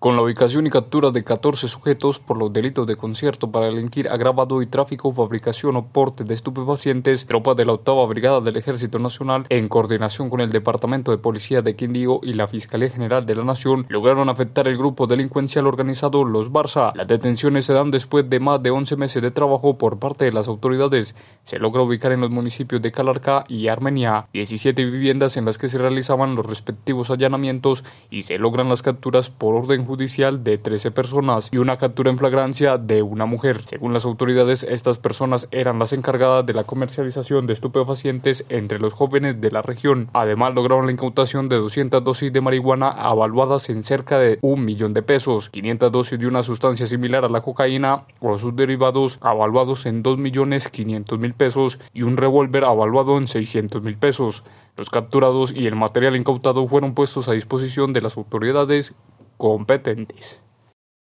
con la ubicación y captura de 14 sujetos por los delitos de concierto para delinquir agravado y tráfico, fabricación o porte de estupefacientes, tropas de la octava brigada del Ejército Nacional, en coordinación con el Departamento de Policía de Quindío y la Fiscalía General de la Nación, lograron afectar el grupo delincuencial organizado Los Barça. Las detenciones se dan después de más de 11 meses de trabajo por parte de las autoridades. Se logra ubicar en los municipios de Calarca y Armenia 17 viviendas en las que se realizaban los respectivos allanamientos y se logran las capturas por orden judicial de 13 personas y una captura en flagrancia de una mujer. Según las autoridades, estas personas eran las encargadas de la comercialización de estupefacientes entre los jóvenes de la región. Además, lograron la incautación de 200 dosis de marihuana avaluadas en cerca de un millón de pesos, 500 dosis de una sustancia similar a la cocaína o sus derivados avaluados en 2.500.000 pesos y un revólver avaluado en 600.000 pesos. Los capturados y el material incautado fueron puestos a disposición de las autoridades competentes.